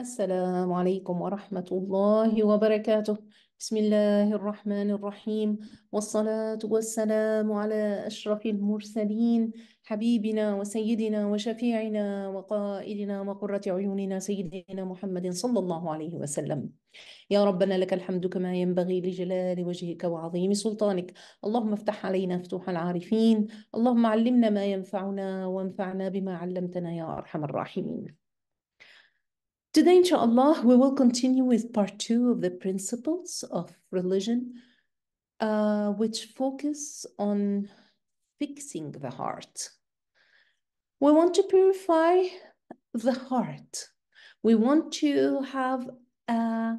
السلام عليكم ورحمة الله وبركاته بسم الله الرحمن الرحيم والصلاة والسلام على أشرف المرسلين حبيبنا وسيدنا وشفيعنا وقائدنا وقرة عيوننا سيدنا محمد صلى الله عليه وسلم يا ربنا لك الحمد كما ينبغي لجلال وجهك وعظيم سلطانك اللهم افتح علينا فتوح العارفين اللهم علمنا ما ينفعنا وانفعنا بما علمتنا يا أرحم الراحمين Today, inshallah, we will continue with part two of the principles of religion, uh, which focus on fixing the heart. We want to purify the heart. We want to have a,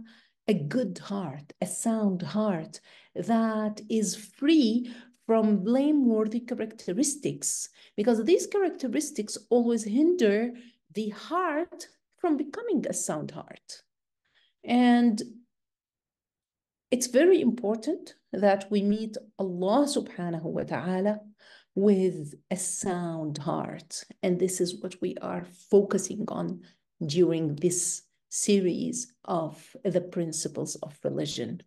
a good heart, a sound heart that is free from blameworthy characteristics, because these characteristics always hinder the heart from becoming a sound heart. And it's very important that we meet Allah subhanahu wa ta'ala with a sound heart. And this is what we are focusing on during this series of the principles of religion.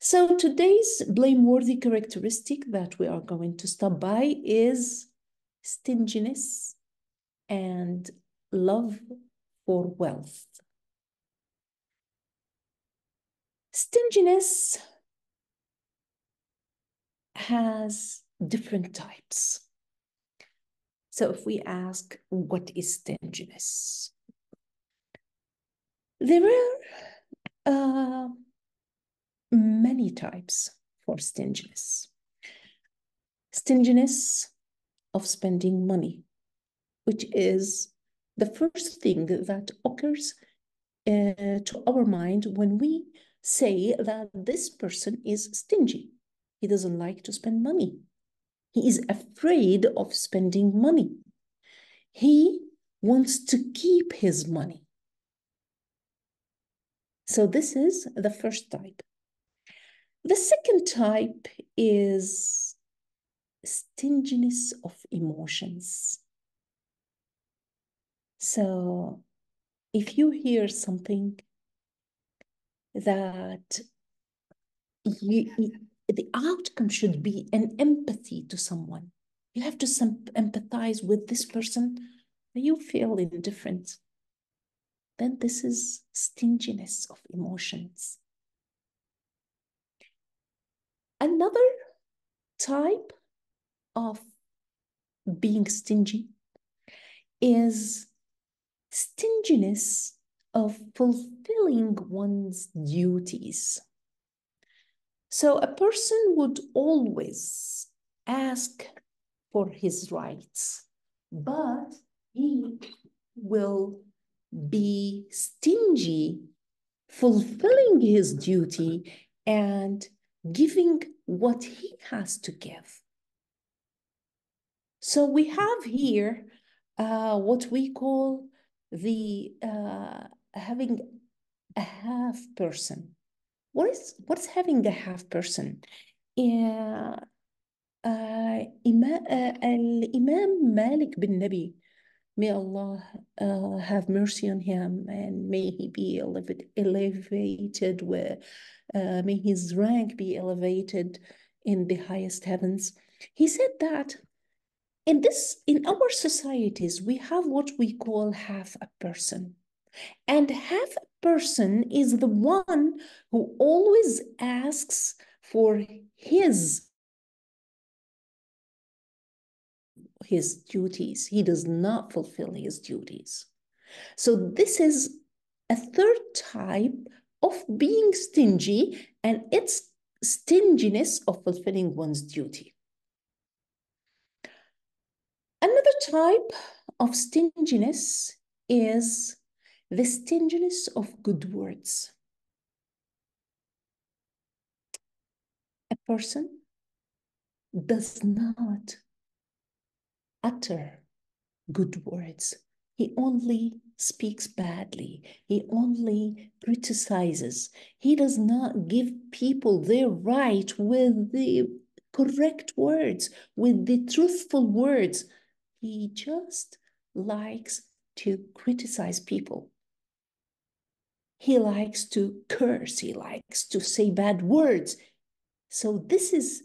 So today's blameworthy characteristic that we are going to stop by is stinginess and love for wealth. Stinginess has different types. So if we ask, what is stinginess? There are uh, many types for stinginess. Stinginess of spending money, which is the first thing that occurs uh, to our mind when we say that this person is stingy. He doesn't like to spend money. He is afraid of spending money. He wants to keep his money. So, this is the first type. The second type is stinginess of emotions. So if you hear something that you, the outcome should be an empathy to someone. You have to empathize with this person. You feel indifferent. Then this is stinginess of emotions. Another type of being stingy is stinginess of fulfilling one's duties. So a person would always ask for his rights, but he will be stingy, fulfilling his duty and giving what he has to give. So we have here uh, what we call the uh, having a half person. What is what's having a half person? Yeah. Uh, uh, Imam Malik bin Nabi. may Allah uh, have mercy on him and may he be elevated, elevated where, uh, may his rank be elevated in the highest heavens. He said that in this in our societies we have what we call half a person and half a person is the one who always asks for his his duties he does not fulfill his duties so this is a third type of being stingy and its stinginess of fulfilling one's duty type of stinginess is the stinginess of good words. A person does not utter good words. He only speaks badly. He only criticizes. He does not give people their right with the correct words, with the truthful words he just likes to criticize people. He likes to curse, he likes to say bad words. So, this is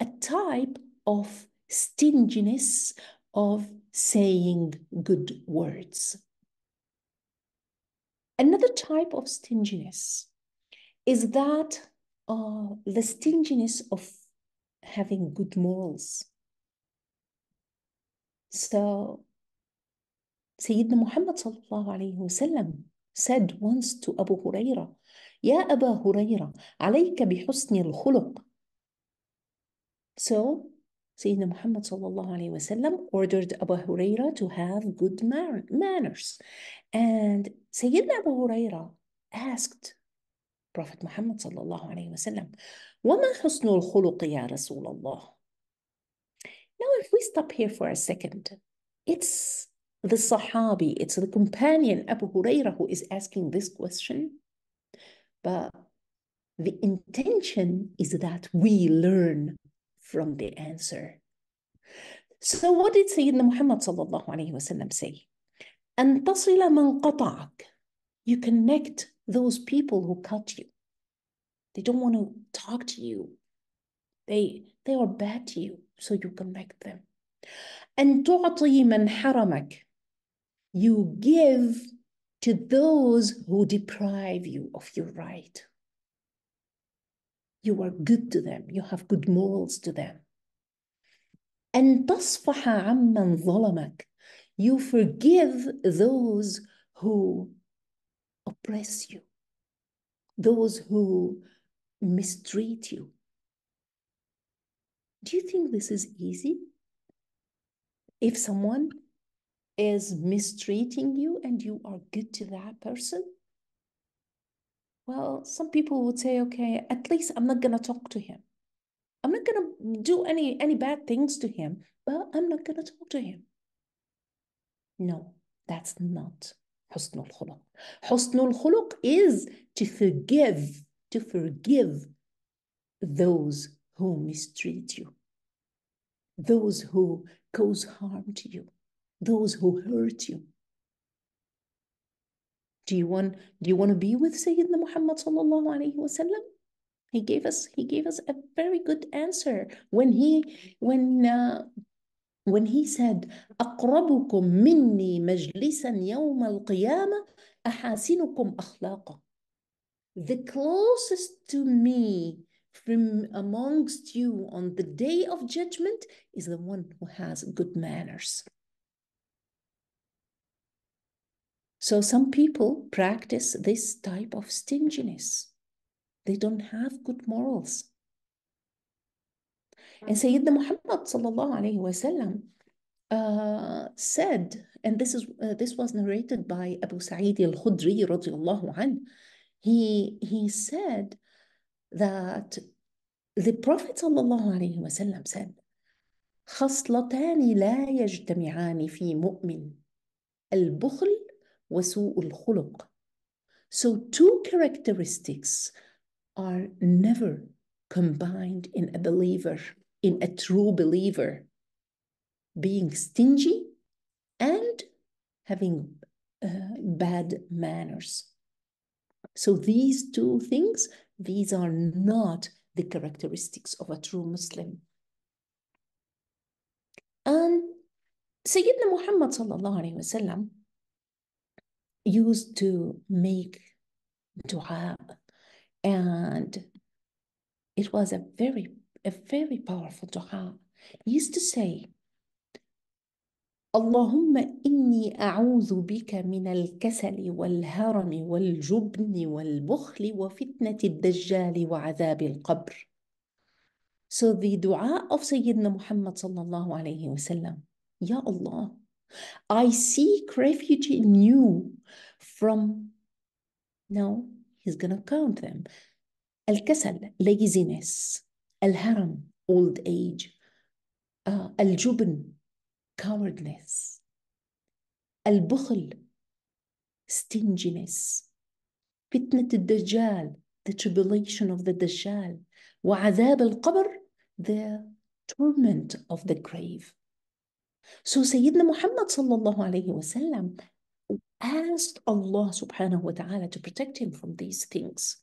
a type of stinginess of saying good words. Another type of stinginess is that uh, the stinginess of having good morals, so, Sayyidina Muhammad وسلم, said once to Abu Huraira, Ya Abu Huraira, alayka bihusni al-khuluq. So, Sayyidina Muhammad وسلم, ordered Abu Huraira to have good manners. And Sayyidina Abu Huraira asked Prophet Muhammad وسلم, وَمَا حُسْنُ الْخُلُقِ يَا رَسُولَ اللَّهِ now, if we stop here for a second, it's the Sahabi, it's the companion Abu Huraira who is asking this question. But the intention is that we learn from the answer. So what did Sayyidina Muhammad sallallahu alayhi wasallam say? And تصل من You connect those people who cut you. They don't want to talk to you. They, they are bad to you so you connect them. And تعطي من حرمك. You give to those who deprive you of your right. You are good to them. You have good morals to them. And تصفح عمن ظلمك. You forgive those who oppress you, those who mistreat you. Do you think this is easy? If someone is mistreating you and you are good to that person, well, some people would say, okay, at least I'm not gonna talk to him. I'm not gonna do any any bad things to him, but I'm not gonna talk to him. No, that's not husnul khuluq. Husnul khuluq is to forgive, to forgive those who mistreat you those who cause harm to you, those who hurt you. Do you want, do you want to be with Sayyidina Muhammad sallallahu alayhi wasallam? He gave us he gave us a very good answer when he when uh, when he said أقربكم مني مجلسا يوم القيامة أحسنكم أخلاقا the closest to me from amongst you on the day of judgment is the one who has good manners. So some people practice this type of stinginess. They don't have good morals. And Sayyidina Muhammad sallallahu alayhi wasallam uh, said, and this is uh, this was narrated by Abu Sa'id al-Khudri radiallahu anhu, he, he said that the Prophet وسلم said خصلتان لا يجتمعان في مؤمن البخل وسوء الخلق So two characteristics are never combined in a believer, in a true believer. Being stingy and having uh, bad manners. So these two things these are not the characteristics of a true Muslim. And Sayyidina Muhammad وسلم, used to make dua and it was a very, a very powerful dua. He used to say, اللهم إني أعوذ بك من الكسل والهرم والجبن والبخل وفتنة الدجال وعذاب القبر. So the دعاء of سيدنا محمد صلى الله عليه وسلم يا الله I seek refuge in you from now he's gonna count them. الكسل, laziness, الهرم, old age, uh, الجبن, cowardness البخل stinginess فتنة الدجال the tribulation of the دجال وعذاب القبر the torment of the grave so سيدنا محمد صلى الله عليه وسلم asked Allah subhanahu wa ta'ala to protect him from these things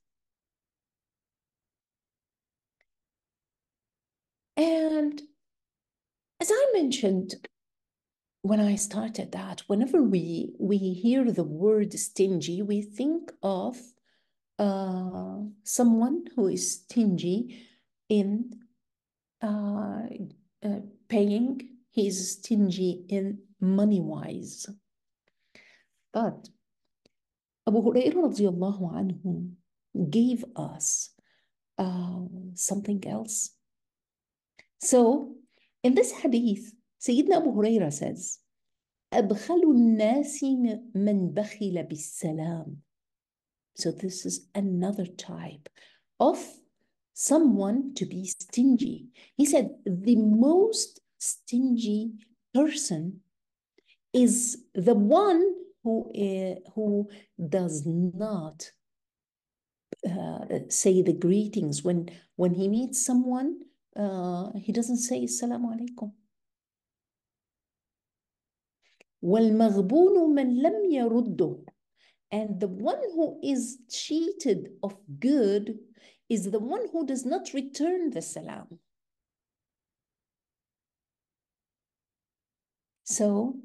and as I mentioned when I started that, whenever we we hear the word stingy, we think of uh, someone who is stingy in uh, uh, paying. He's stingy in money wise. But Abu Hurairah radiallahu anhu gave us uh, something else. So in this hadith, سيدنا أبو هريرة says أبخل الناس من بخل بالسلام So this is another type of someone to be stingy. He said the most stingy person is the one who, uh, who does not uh, say the greetings when when he meets someone uh, he doesn't say assalamu alaikum and the one who is cheated of good is the one who does not return the salam so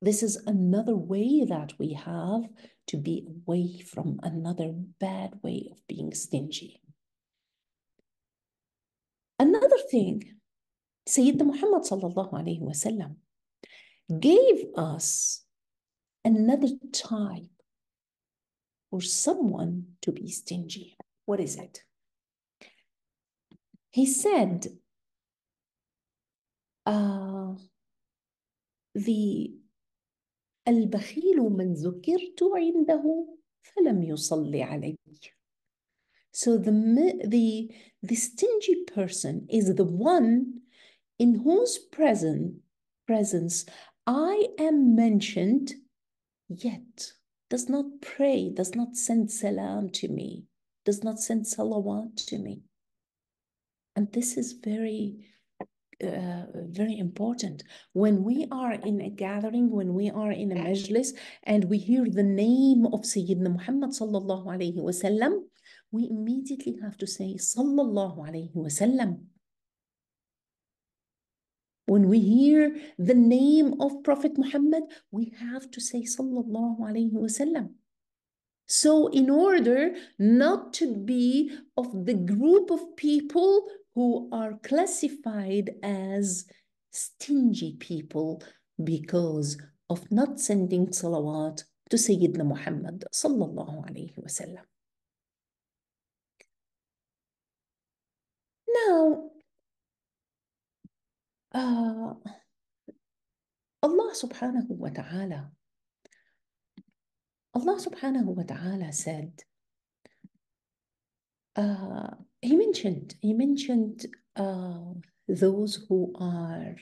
this is another way that we have to be away from another bad way of being stingy another thing Sayyidina Muhammad sallallahu alayhi wasallam gave us another type for someone to be stingy. What is it? He said, uh, the البخيل من ذكرت عنده فلم يصلي علي. So the, the, the stingy person is the one in whose presence presence I am mentioned, yet does not pray, does not send salam to me, does not send salawat to me. And this is very, uh, very important. When we are in a gathering, when we are in a majlis, and we hear the name of Sayyidina Muhammad sallallahu alayhi wasallam, we immediately have to say sallallahu alayhi wasallam when we hear the name of Prophet Muhammad, we have to say Sallallahu Alaihi Wasallam. So, in order not to be of the group of people who are classified as stingy people because of not sending salawat to Sayyidina Muhammad sallallahu alaihi wasallam. Now, Allah subhanahu سبحانه وتعالى Allah subhanahu wa ta'ala said, uh, he mentioned, he mentioned uh, those who are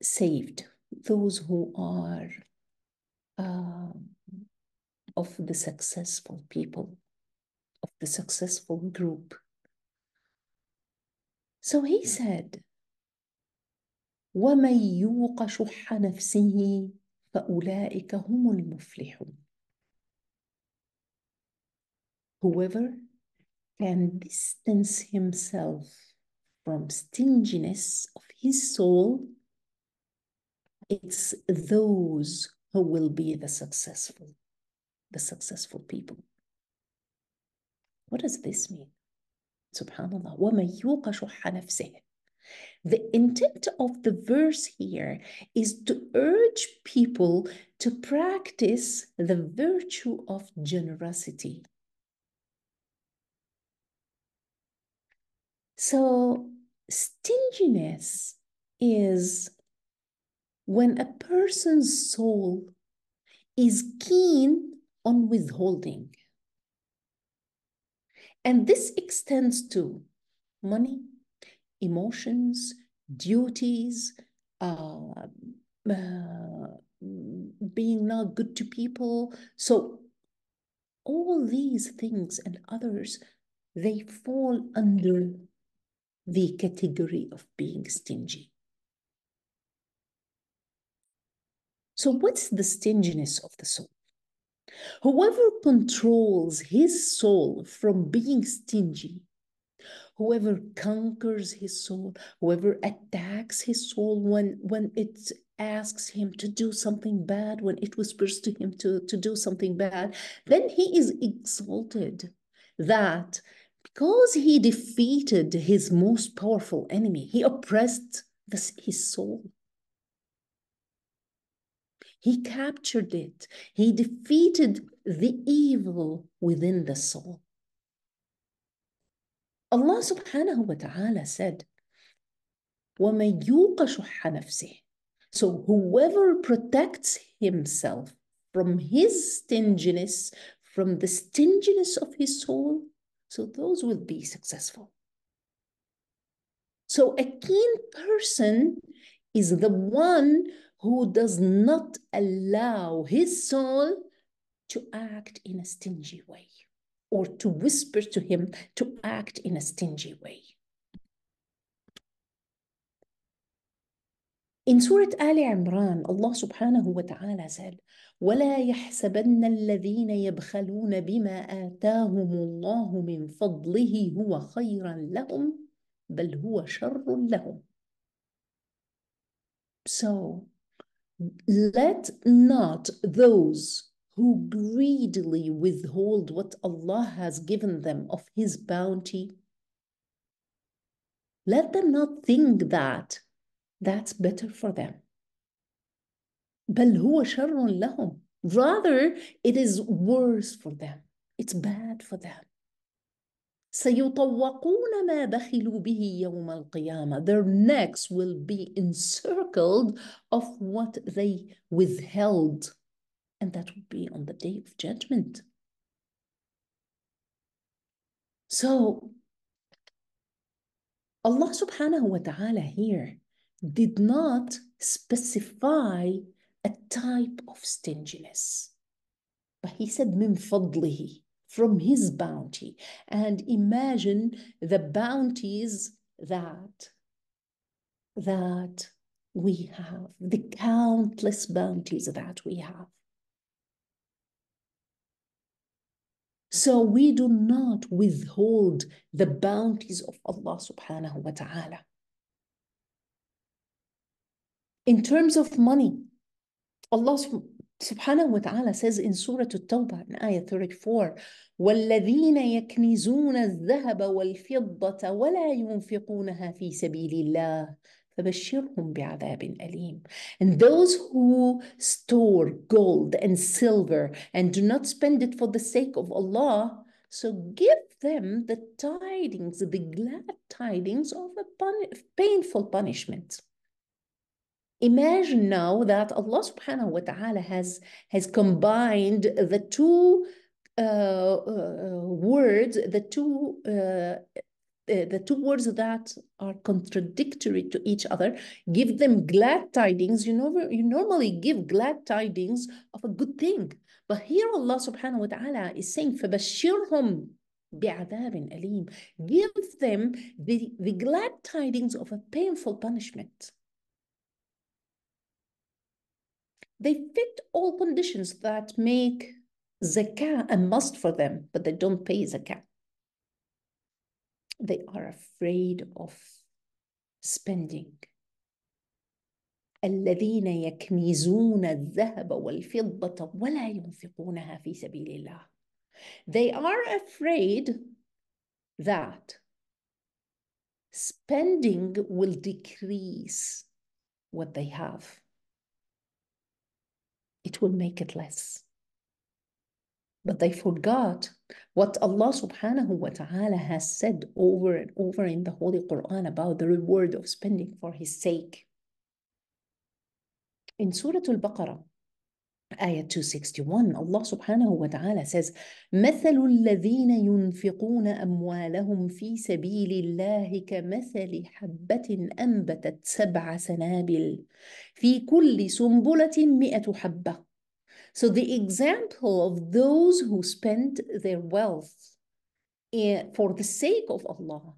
saved, those who are uh, of the successful people, of the successful group. So he said, وَمَنْ يُوقَ شُحَّ نَفْسِهِ فَأُولَٰئِكَ هُمُ الْمُفْلِحُونَ Whoever can distance himself from stinginess of his soul, it's those who will be the successful, the successful people. What does this mean? Subhanallah, وَمَنْ يُوقَ شُحَّ نَفْسِهِ the intent of the verse here is to urge people to practice the virtue of generosity. So, stinginess is when a person's soul is keen on withholding. And this extends to money, emotions, duties, uh, uh, being not good to people. So, all these things and others, they fall under the category of being stingy. So, what's the stinginess of the soul? Whoever controls his soul from being stingy, whoever conquers his soul, whoever attacks his soul when, when it asks him to do something bad, when it whispers to him to, to do something bad, then he is exalted. That because he defeated his most powerful enemy, he oppressed this, his soul. He captured it. He defeated the evil within the soul. Allah subhanahu wa ta'ala said, So whoever protects himself from his stinginess, from the stinginess of his soul, so those will be successful. So a keen person is the one who does not allow his soul to act in a stingy way or to whisper to him to act in a stingy way. In Surah Ali Imran, Allah subhanahu wa ta'ala said, وَلَا يَحْسَبَنَّ الَّذِينَ يَبْخَلُونَ بِمَا آتَاهُمُ اللَّهُ مِنْ فَضْلِهِ هُوَ خَيْرًا لَهُمْ بَلْ هُوَ شَرٌّ لَهُمْ So, let not those who greedily withhold what Allah has given them of His bounty, let them not think that that's better for them. Rather, it is worse for them. It's bad for them. سيطوقون ما بخلوا به يوم القيامة their necks will be encircled of what they withheld and that will be on the day of judgment so Allah subhanahu wa ta'ala here did not specify a type of stinginess but he said min fadlihi from His bounty. And imagine the bounties that, that we have, the countless bounties that we have. So we do not withhold the bounties of Allah subhanahu wa ta'ala. In terms of money, Allah Subhanahu wa taala says in Surah At-Tawbah in Ayah 34 والذين يكنزون الذهب والفضة ولا ينفقونها في سبيل الله فبشرهم بعذاب أليم and those who store gold and silver and do not spend it for the sake of Allah so give them the tidings the glad tidings of a painful punishment imagine now that Allah subhanahu wa ta'ala has, has combined the two uh, uh, words, the two uh, uh the two words that are contradictory to each other give them glad tidings you know you normally give glad tidings of a good thing but here allah subhanahu wa ta'ala is saying فبشرهم بعذاب أليم give them the, the glad tidings of a painful punishment They fit all conditions that make zakah a must for them, but they don't pay zakah. They are afraid of spending. الذين يكنزون الذهب والفضة ولا ينفقونها في سبيل الله. They are afraid that spending will decrease what they have it will make it less. But they forgot what Allah subhanahu wa ta'ala has said over and over in the Holy Quran about the reward of spending for His sake. In Surah Al Baqarah, Ayah 261, Allah subhanahu wa ta'ala says, مثل الذين ينفقون أموالهم في سبيل الله كمثل حبة أنبتت سبع سنابل في كل سنبلة مئة حبة. So the example of those who spend their wealth eh, for the sake of Allah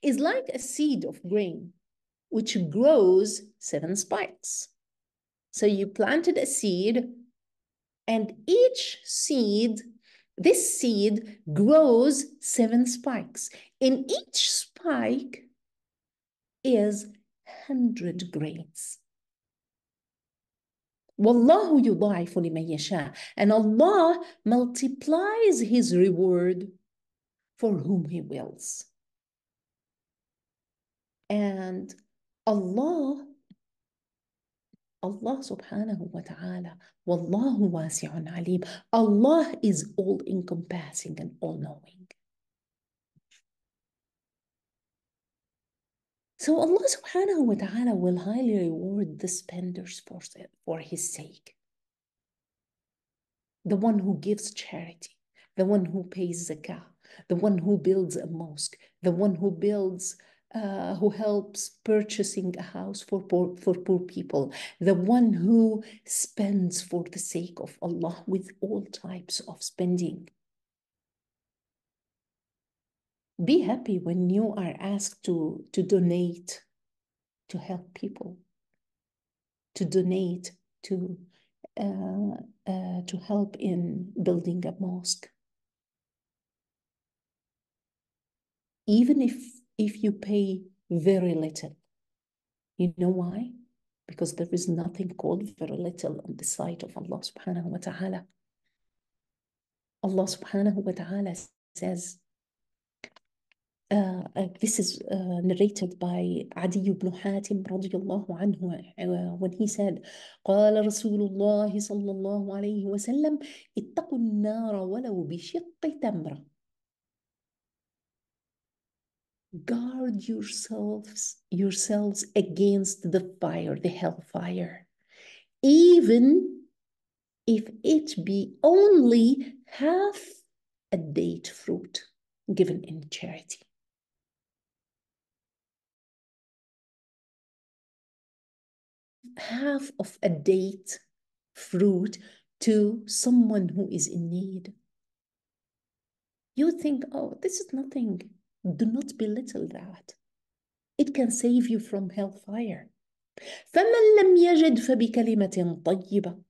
is like a seed of grain which grows seven spikes. So you planted a seed and each seed, this seed grows seven spikes. In each spike is 100 grains. Wallahu يُضَاعِفُ And Allah multiplies His reward for whom He wills. And Allah Allah subhanahu wa ta'ala, Wallahu wasi'un alim. Allah is all encompassing and all knowing. So Allah subhanahu wa ta'ala will highly reward the spenders for, for his sake. The one who gives charity, the one who pays zakah, the one who builds a mosque, the one who builds uh, who helps purchasing a house for poor, for poor people, the one who spends for the sake of Allah with all types of spending. Be happy when you are asked to, to donate, to help people, to donate, to, uh, uh, to help in building a mosque. Even if if you pay very little. You know why? Because there is nothing called very little on the side of Allah subhanahu wa ta'ala. Allah subhanahu wa ta'ala says, uh, uh, this is uh, narrated by Adi ibn Hatim radiallahu anhu uh, when he said قال رسول الله صلى الله عليه وسلم اتقوا النار ولو بشق تمره guard yourselves yourselves against the fire the hellfire even if it be only half a date fruit given in charity half of a date fruit to someone who is in need you think oh this is nothing do not belittle that. It can save you from hellfire. فَمَنْ لَمْ يَجِدْ فَبِكَلِمَةٍ طَيِّبَةٍ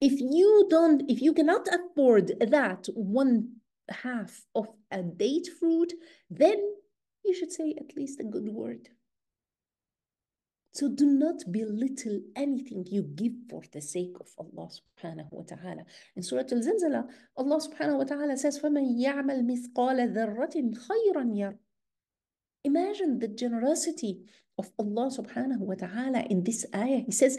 If you don't, if you cannot afford that one half of a date fruit, then you should say at least a good word. So do not belittle anything you give for the sake of Allah subhanahu wa ta'ala. In Surah Al-Zilzala, Allah subhanahu wa ta'ala says, فَمَنْ يَعْمَلْ مِثْقَالَ ذَرَّةٍ خَيْرًا yar." Imagine the generosity of Allah subhanahu wa ta'ala in this ayah. He says,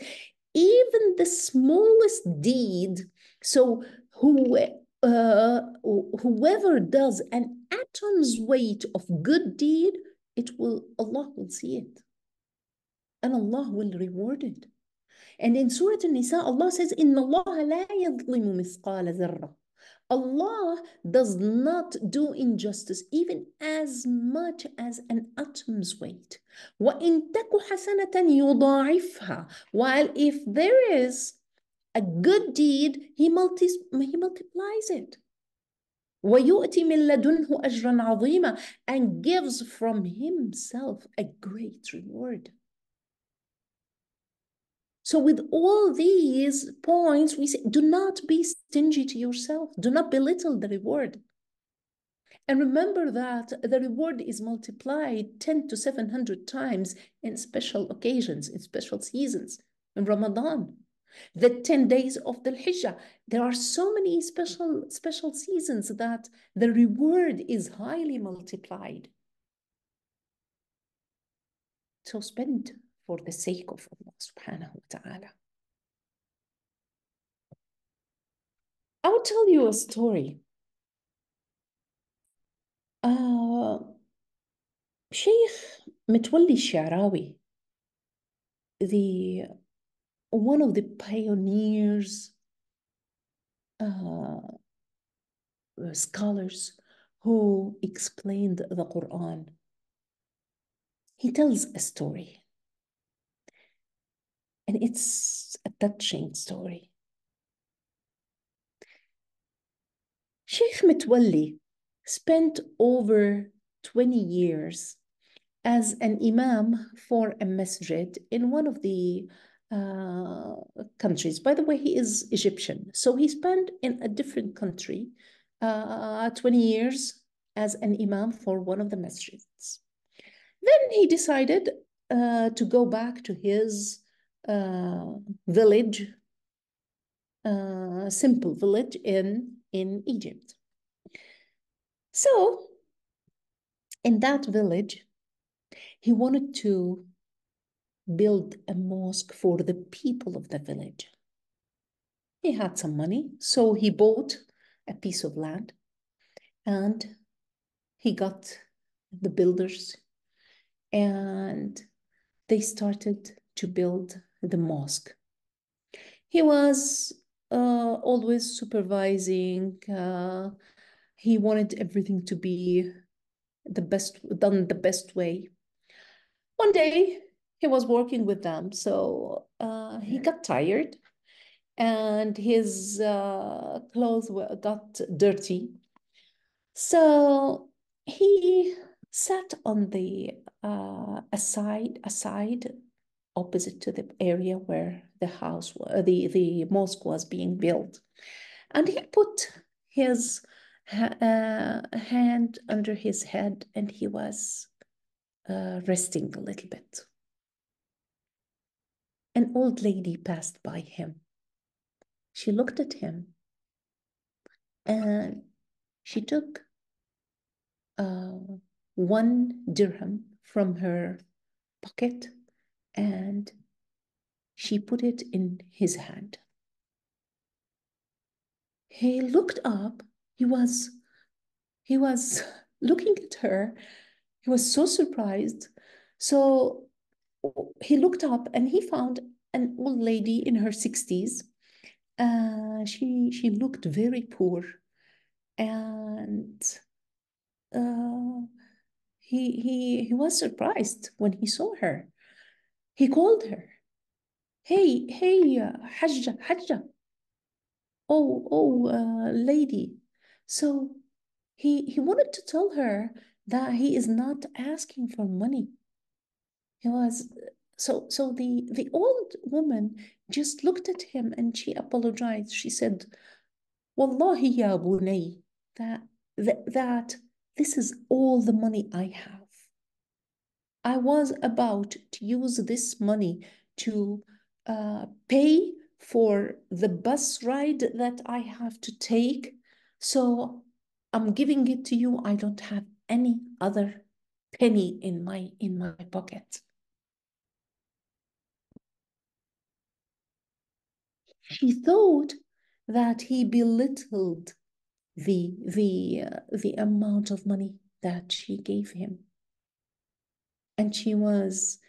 even the smallest deed, so who, uh, whoever does an atom's weight of good deed, it will Allah will see it and Allah will reward it. And in Surah An-Nisa, Allah says, "Inna Allah la يَظْلِمُ مِثْقَالَ ذَرَّةٍ Allah does not do injustice even as much as an atom's weight. وَإِن تَكُ حَسَنَةً يُضَاعِفْهَا While if there is a good deed, he, multi he multiplies it. وَيُؤْتِ مِن لَدُنْهُ أَجْرًا عَظِيمًا And gives from himself a great reward. So, with all these points, we say do not be stingy to yourself, do not belittle the reward. And remember that the reward is multiplied 10 to 700 times in special occasions, in special seasons, in Ramadan, the 10 days of the Hijjah. There are so many special, special seasons that the reward is highly multiplied. So spend for the sake of Allah subhanahu wa ta'ala. I will tell you a story. Uh, Sheikh Mitwali Sharawi, the one of the pioneers, uh, scholars who explained the Quran, he tells a story and it's a touching story. Sheikh Metwalli spent over 20 years as an imam for a masjid in one of the uh, countries. By the way, he is Egyptian. So he spent in a different country uh, 20 years as an imam for one of the masjids. Then he decided uh, to go back to his uh, village, uh, simple village in, in Egypt. So in that village, he wanted to build a mosque for the people of the village. He had some money, so he bought a piece of land and he got the builders and they started to build the mosque. He was uh, always supervising. Uh, he wanted everything to be the best done the best way. One day he was working with them, so uh, he got tired, and his uh, clothes were, got dirty. So he sat on the uh, aside aside opposite to the area where the house, uh, the, the mosque was being built. And he put his uh, hand under his head and he was uh, resting a little bit. An old lady passed by him. She looked at him and she took uh, one dirham from her pocket and she put it in his hand. He looked up. He was he was looking at her. He was so surprised. So he looked up and he found an old lady in her 60s. Uh, she she looked very poor and uh, he, he, he was surprised when he saw her. He called her. Hey, hey, uh, Hajja, Hajja. Oh, oh, uh, lady. So he, he wanted to tell her that he is not asking for money. He was so so the the old woman just looked at him and she apologized. She said, Wallahi ya bunay, that, that that this is all the money I have. I was about to use this money to uh, pay for the bus ride that I have to take. So I'm giving it to you. I don't have any other penny in my in my pocket. She thought that he belittled the the uh, the amount of money that she gave him and she was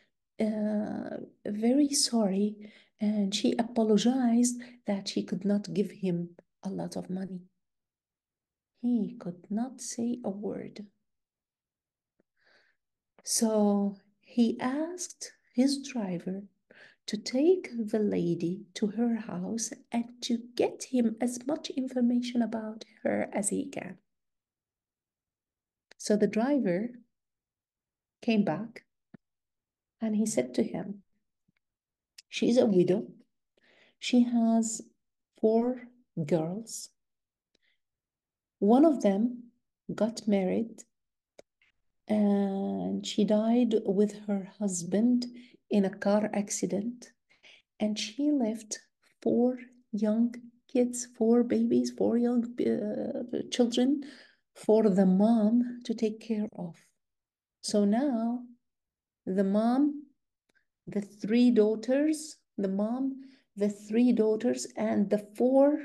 uh, very sorry and she apologized that she could not give him a lot of money. He could not say a word. So he asked his driver to take the lady to her house and to get him as much information about her as he can. So the driver came back and he said to him, She is a widow. She has four girls. One of them got married and she died with her husband in a car accident. And she left four young kids, four babies, four young uh, children for the mom to take care of. So now the mom, the three daughters, the mom, the three daughters, and the four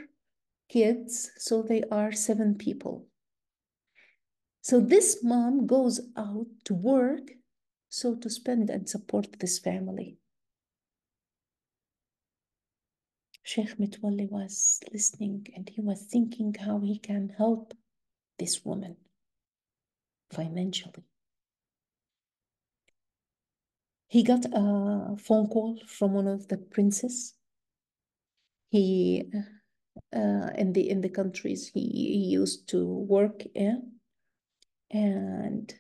kids. So they are seven people. So this mom goes out to work so to spend and support this family. Sheikh Mitwali was listening and he was thinking how he can help this woman financially he got a phone call from one of the princes. He uh, in the in the countries he, he used to work in, and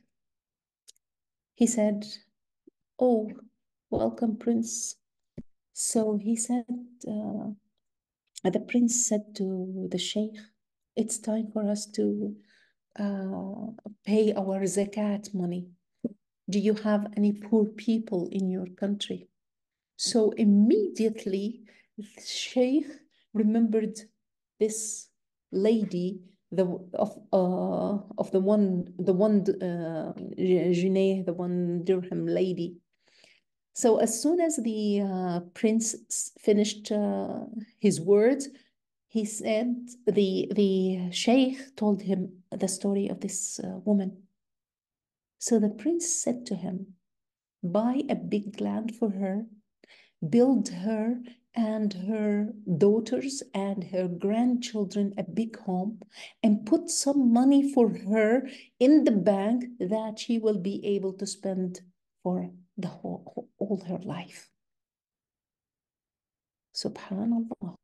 he said, "Oh, welcome, prince." So he said, uh, the prince said to the sheikh, "It's time for us to uh, pay our zakat money." Do you have any poor people in your country? So immediately, Sheikh remembered this lady the of uh of the one the one uh the one dirham lady so as soon as the uh, prince finished uh, his words he said the the sheikh told him the story of this uh, woman so the prince said to him, Buy a big land for her, build her and her daughters and her grandchildren a big home, and put some money for her in the bank that she will be able to spend for the whole, all her life. Subhanallah.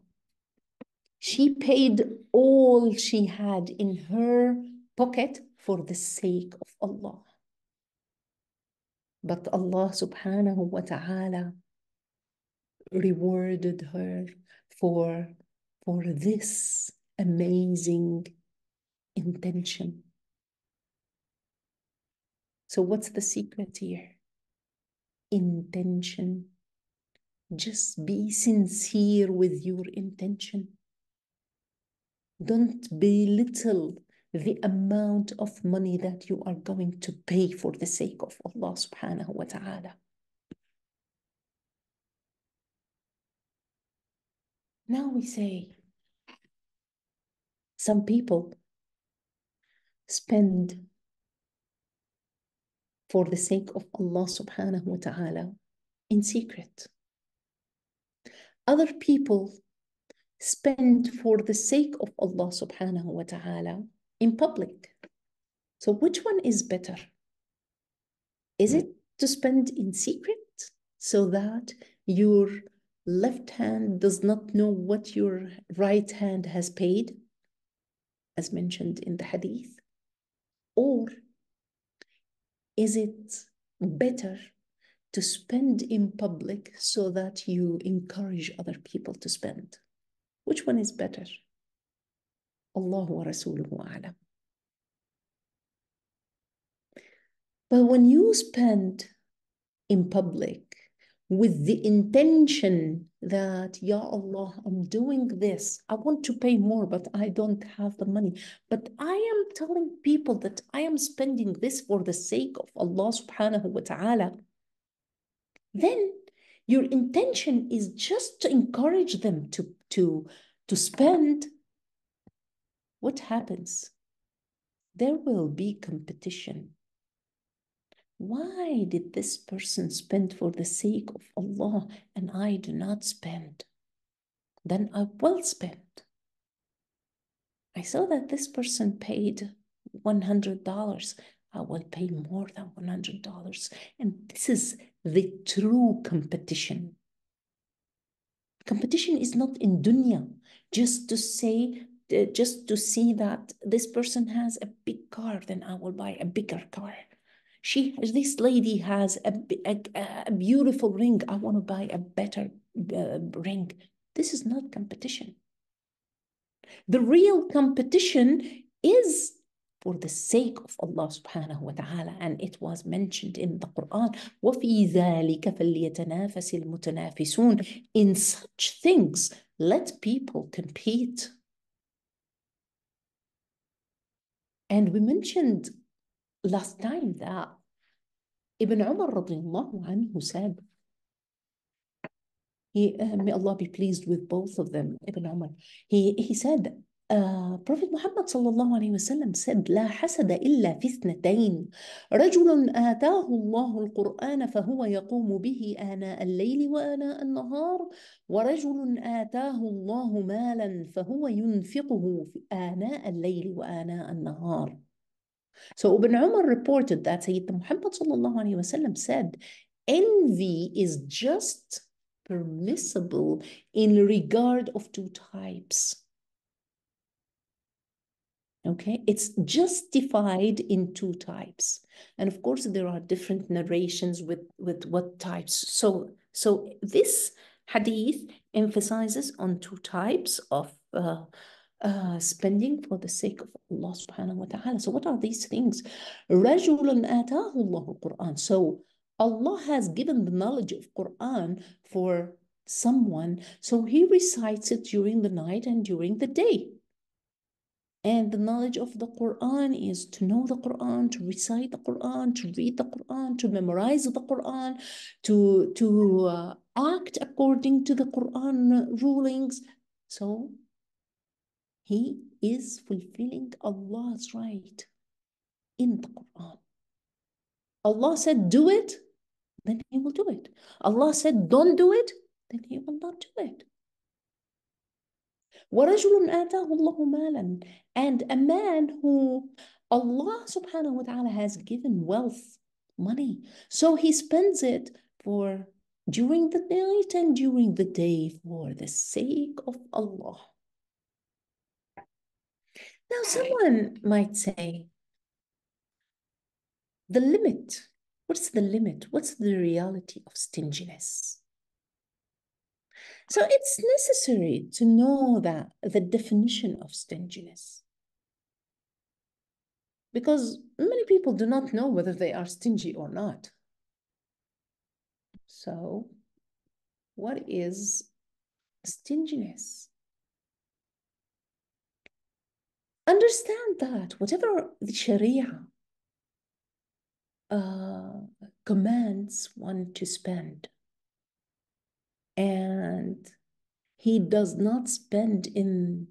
She paid all she had in her pocket for the sake of Allah. But Allah subhanahu wa ta'ala rewarded her for, for this amazing intention. So, what's the secret here? Intention. Just be sincere with your intention. Don't belittle the amount of money that you are going to pay for the sake of Allah subhanahu wa ta'ala. Now we say, some people spend for the sake of Allah subhanahu wa ta'ala in secret. Other people spend for the sake of Allah subhanahu wa ta'ala in public. So which one is better? Is it to spend in secret so that your left hand does not know what your right hand has paid, as mentioned in the hadith? Or is it better to spend in public so that you encourage other people to spend? Which one is better? Allah ورسوله أعلم. But when you spend in public with the intention that, Ya Allah, I'm doing this, I want to pay more, but I don't have the money. But I am telling people that I am spending this for the sake of Allah subhanahu wa ta'ala. Then your intention is just to encourage them to, to, to spend what happens? There will be competition. Why did this person spend for the sake of Allah and I do not spend? Then I will spend. I saw that this person paid $100. I will pay more than $100. And this is the true competition. Competition is not in dunya, just to say uh, just to see that this person has a big car, then I will buy a bigger car. She, this lady has a, a, a beautiful ring. I want to buy a better uh, ring. This is not competition. The real competition is for the sake of Allah subhanahu wa ta'ala. And it was mentioned in the Quran, وَفِي ذَلِكَ فَلْيَتَنَافَسِ الْمُتَنَافِسُونَ In such things, let people compete. And we mentioned last time that Ibn Umar radiallahu anhu said, he, uh, may Allah be pleased with both of them, Ibn Umar. He, he said, بروفيت آه، محمد صلى الله عليه وسلم سد لا حسد إلا في اثنتين رجل آتاه الله القرآن فهو يقوم به آناء الليل وآناء النهار ورجل آتاه الله مالا فهو ينفقه آناء الليل وآناء النهار So Ibn Umar reported that Sayyidina Muhammad صلى الله عليه وسلم said envy is just permissible in regard of two types Okay, it's justified in two types. And of course, there are different narrations with, with what types. So, so this hadith emphasizes on two types of uh, uh, spending for the sake of Allah subhanahu wa ta'ala. So what are these things? رَجُلٌ So Allah has given the knowledge of Quran for someone, so he recites it during the night and during the day. And the knowledge of the Quran is to know the Quran, to recite the Quran, to read the Quran, to memorize the Quran, to, to uh, act according to the Quran rulings. So he is fulfilling Allah's right in the Quran. Allah said, do it, then he will do it. Allah said, don't do it, then he will not do it. ورجل آتاه الله مالا and a man who Allah subhanahu wa ta'ala has given wealth money so he spends it for during the night and during the day for the sake of Allah now someone might say the limit what's the limit what's the reality of stinginess so it's necessary to know that the definition of stinginess. Because many people do not know whether they are stingy or not. So, what is stinginess? Understand that whatever the Sharia uh, commands one to spend, and he does not spend in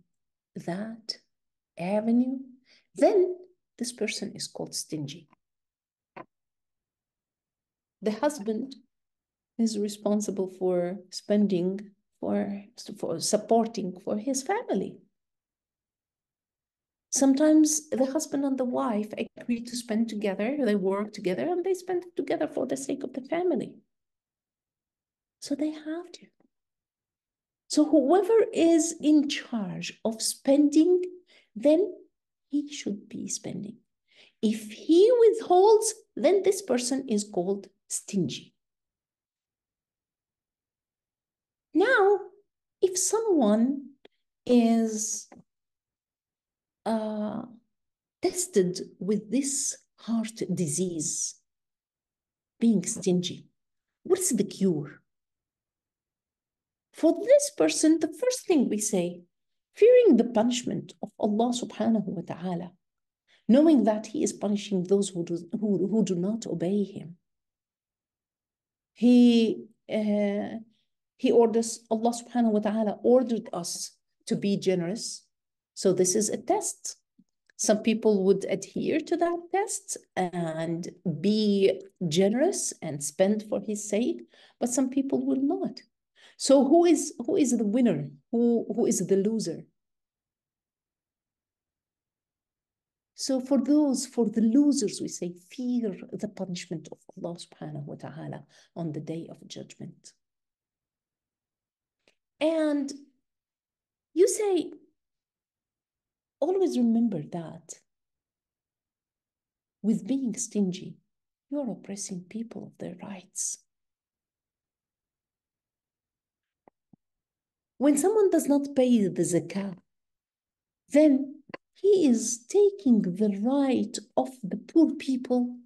that avenue, then this person is called stingy. The husband is responsible for spending, for, for supporting for his family. Sometimes the husband and the wife agree to spend together, they work together, and they spend together for the sake of the family. So they have to. So whoever is in charge of spending, then he should be spending. If he withholds, then this person is called stingy. Now, if someone is uh, tested with this heart disease, being stingy, what's the cure? For this person, the first thing we say, fearing the punishment of Allah subhanahu wa ta'ala, knowing that He is punishing those who do, who, who do not obey Him. He, uh, he orders, Allah subhanahu wa ta'ala ordered us to be generous. So this is a test. Some people would adhere to that test and be generous and spend for his sake, but some people will not. So who is who is the winner? Who who is the loser? So for those, for the losers, we say, fear the punishment of Allah subhanahu wa ta'ala on the day of judgment. And you say, always remember that with being stingy, you are oppressing people of their rights. When someone does not pay the zakah, then he is taking the right of the poor people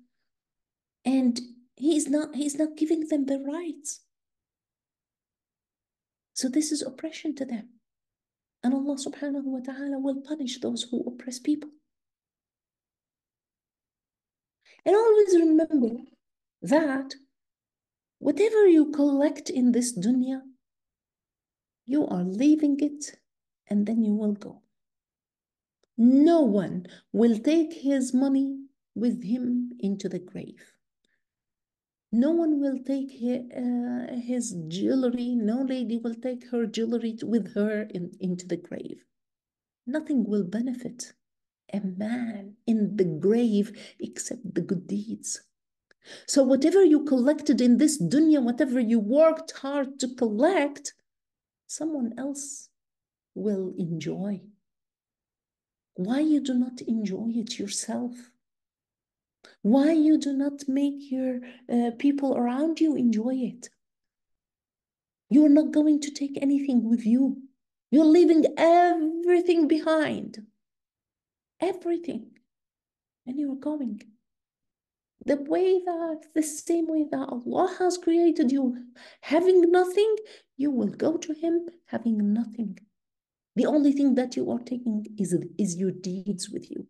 and he is not, he is not giving them the rights. So this is oppression to them. And Allah subhanahu wa ta'ala will punish those who oppress people. And always remember that whatever you collect in this dunya you are leaving it and then you will go. No one will take his money with him into the grave. No one will take uh, his, jewelry, no lady will take her jewelry with her in, into the grave. Nothing will benefit a man in the grave except the good deeds. So, whatever you collected in this dunya, whatever you worked hard to collect, someone else will enjoy why you do not enjoy it yourself why you do not make your uh, people around you enjoy it you're not going to take anything with you you're leaving everything behind everything and you're going the way that the same way that Allah has created you, having nothing, you will go to Him having nothing. The only thing that you are taking is, is your deeds with you.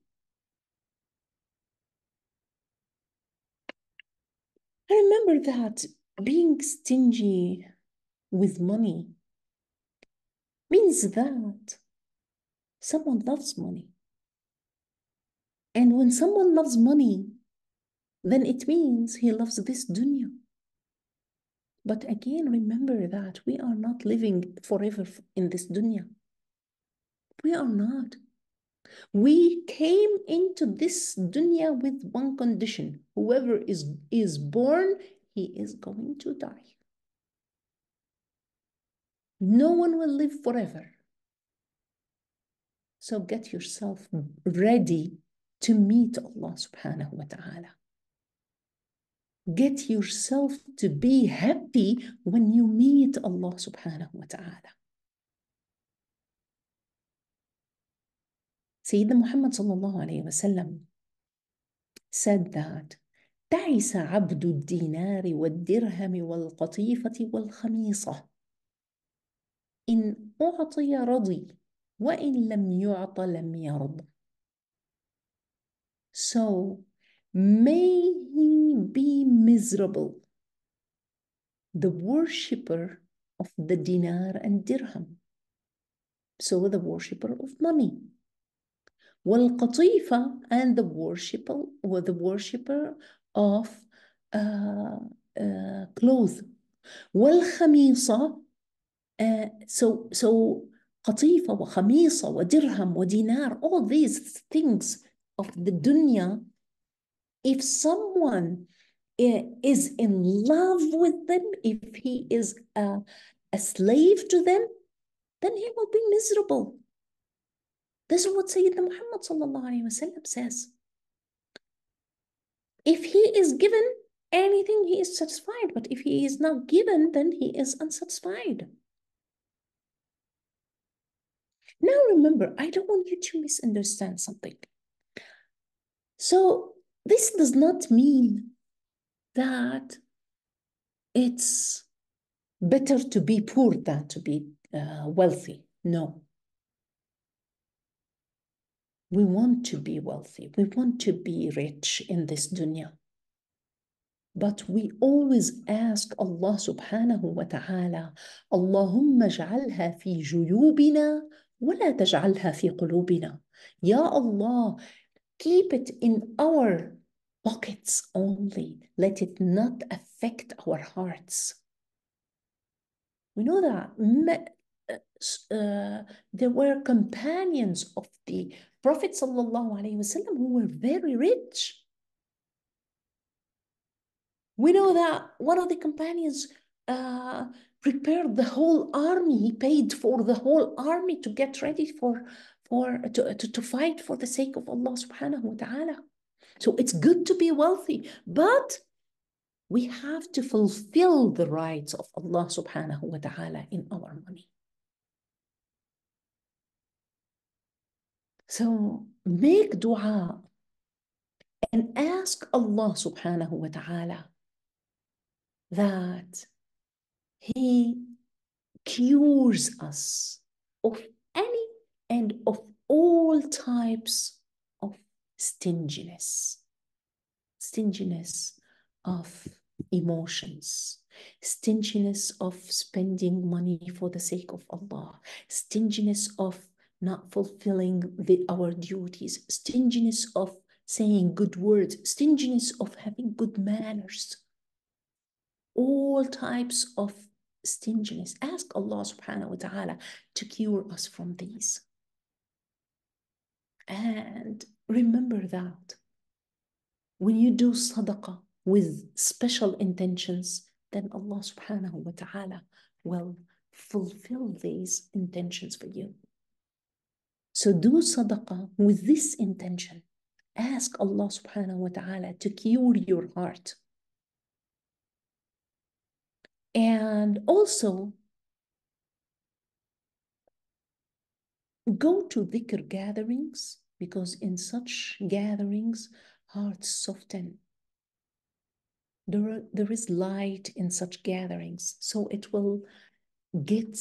I remember that being stingy with money means that someone loves money. And when someone loves money, then it means he loves this dunya. But again, remember that we are not living forever in this dunya. We are not. We came into this dunya with one condition. Whoever is, is born, he is going to die. No one will live forever. So get yourself ready to meet Allah subhanahu wa ta'ala. Get yourself to be happy when you meet Allah subhanahu wa ta'ala. Sayyidina Muhammad sallallahu alayhi wa sallam said that تعس عبد الدينار والدرهم والقطيفة والخميصة إن أعطي رضي وإن لم يعط لم يرض So May he be miserable, the worshipper of the dinar and dirham. So the worshipper of money. والقطيفة and the worshipper, were the worshipper of uh, uh, clothes. so uh, so so wa dirham wa dinar. all these things of the dunya if someone is in love with them, if he is a, a slave to them, then he will be miserable. This is what Sayyidina Muhammad says. If he is given anything, he is satisfied. But if he is not given, then he is unsatisfied. Now remember, I don't want you to misunderstand something. So this does not mean that it's better to be poor than to be uh, wealthy. No. We want to be wealthy. We want to be rich in this dunya. But we always ask Allah subhanahu wa ta'ala, Allahumma ja'alha fi juyubina wa la taj'alha fi qulubina. Ya Allah, keep it in our pockets only. Let it not affect our hearts. We know that uh, uh, there were companions of the Prophet وسلم, who were very rich. We know that one of the companions uh, prepared the whole army. He paid for the whole army to get ready for or to, to, to fight for the sake of Allah subhanahu wa ta'ala. So it's good to be wealthy, but we have to fulfill the rights of Allah subhanahu wa ta'ala in our money. So make dua and ask Allah subhanahu wa ta'ala that He cures us of any and of all types of stinginess, stinginess of emotions, stinginess of spending money for the sake of Allah, stinginess of not fulfilling the, our duties, stinginess of saying good words, stinginess of having good manners, all types of stinginess. Ask Allah subhanahu wa ta'ala to cure us from these. And remember that when you do sadaqah with special intentions, then Allah subhanahu wa ta'ala will fulfill these intentions for you. So do sadaqah with this intention. Ask Allah subhanahu wa ta'ala to cure your heart. And also, go to dhikr gatherings because in such gatherings, hearts soften. There, are, there is light in such gatherings, so it will get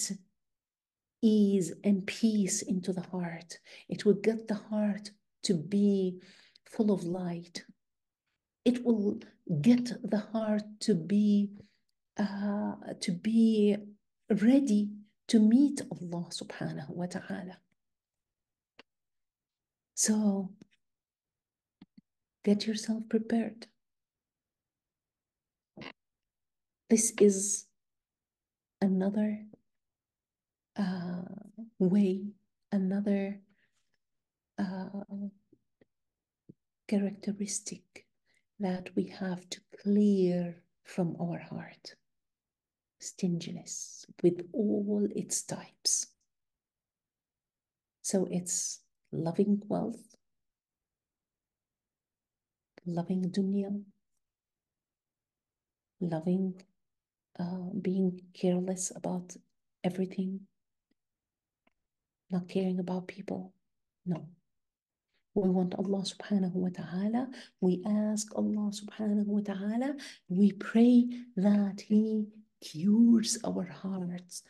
ease and peace into the heart. It will get the heart to be full of light. It will get the heart to be uh, to be ready to meet Allah subhanahu wa ta'ala. So get yourself prepared. This is another uh, way, another uh, characteristic that we have to clear from our heart stinginess with all its types. So it's loving wealth, loving dunya, loving uh, being careless about everything, not caring about people. No. We want Allah subhanahu wa ta'ala. We ask Allah subhanahu wa ta'ala. We pray that He cures our hearts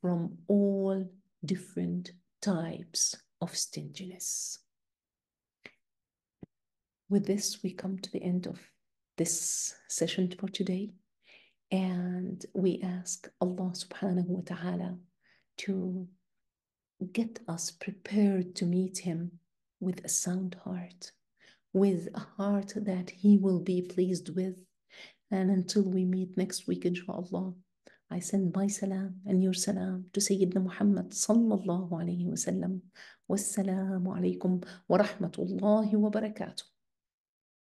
from all different types of stinginess. With this, we come to the end of this session for today. And we ask Allah subhanahu wa ta'ala to get us prepared to meet Him with a sound heart, with a heart that He will be pleased with. And until we meet next week, inshallah, I send my salam and your salam to Sayyidina Muhammad صلى الله عليه وسلم والسلام عليكم ورحمة الله وبركاته